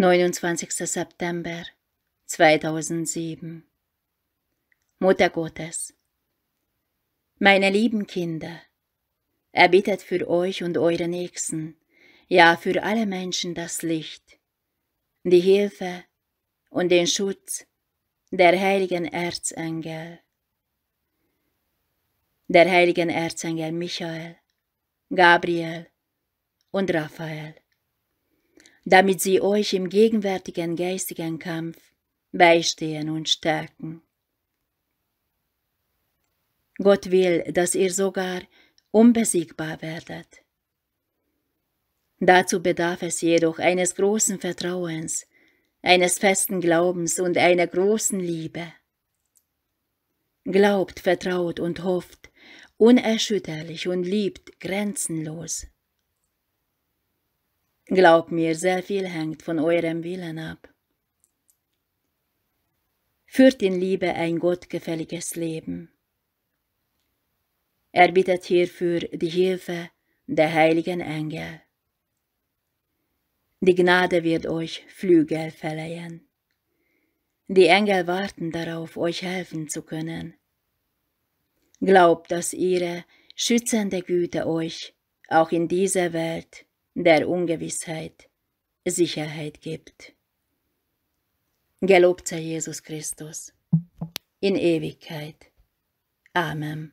29. September 2007 Mutter Gottes Meine lieben Kinder, erbittet für euch und eure Nächsten, ja für alle Menschen das Licht, die Hilfe und den Schutz der heiligen Erzengel. Der heiligen Erzengel Michael, Gabriel und Raphael damit sie euch im gegenwärtigen geistigen Kampf beistehen und stärken. Gott will, dass ihr sogar unbesiegbar werdet. Dazu bedarf es jedoch eines großen Vertrauens, eines festen Glaubens und einer großen Liebe. Glaubt, vertraut und hofft, unerschütterlich und liebt grenzenlos. Glaub mir, sehr viel hängt von eurem Willen ab. Führt in Liebe ein gottgefälliges Leben. Er bittet hierfür die Hilfe der heiligen Engel. Die Gnade wird euch Flügel verleihen. Die Engel warten darauf, euch helfen zu können. Glaubt, dass ihre schützende Güte euch auch in dieser Welt der Ungewissheit Sicherheit gibt. Gelobt sei Jesus Christus in Ewigkeit. Amen.